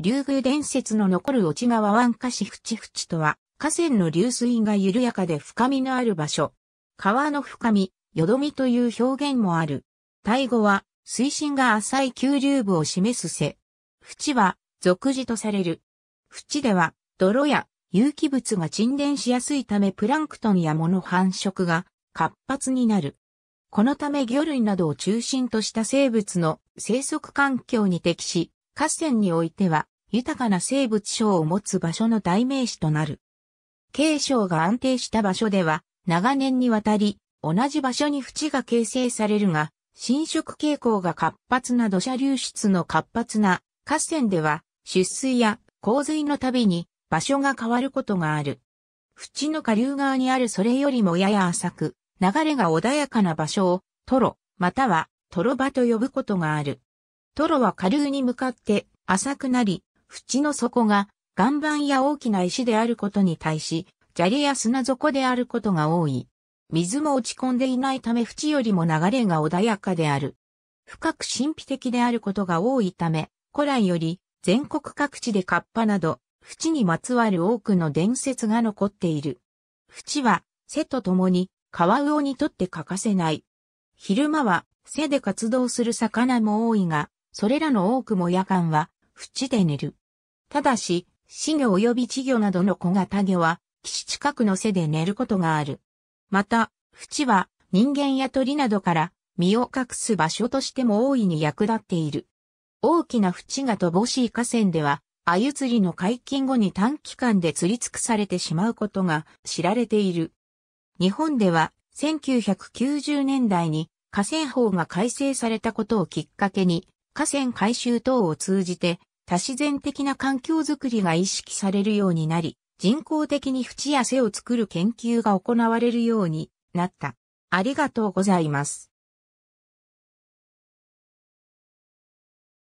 竜宮伝説の残る落川湾下市ふちふちとは、河川の流水が緩やかで深みのある場所。川の深み、よどみという表現もある。タイ語は、水深が浅い急流部を示すせ。淵は、俗字とされる。淵では、泥や有機物が沈殿しやすいためプランクトンや藻の繁殖が活発になる。このため魚類などを中心とした生物の生息環境に適し、河川においては、豊かな生物賞を持つ場所の代名詞となる。継承が安定した場所では、長年にわたり、同じ場所に淵が形成されるが、侵食傾向が活発な土砂流出の活発な河川では、出水や洪水のたびに場所が変わることがある。淵の下流側にあるそれよりもやや浅く、流れが穏やかな場所を、トロ、またはトロ場と呼ぶことがある。トロは下流に向かって浅くなり、縁の底が岩盤や大きな石であることに対し、砂利や砂底であることが多い。水も落ち込んでいないため縁よりも流れが穏やかである。深く神秘的であることが多いため、古来より全国各地でカッパなど、縁にまつわる多くの伝説が残っている。縁は、背と共に、川魚にとって欠かせない。昼間は、背で活動する魚も多いが、それらの多くも夜間は、淵で寝る。ただし、死魚及び稚魚などの小型魚は、岸近くの背で寝ることがある。また、淵は人間や鳥などから身を隠す場所としても大いに役立っている。大きな淵が乏しい河川では、鮎釣りの解禁後に短期間で釣り尽くされてしまうことが知られている。日本では1990年代に河川法が改正されたことをきっかけに河川改修等を通じて、多自然的な環境づくりが意識されるようになり、人工的に淵や背を作る研究が行われるようになった。ありがとうございます。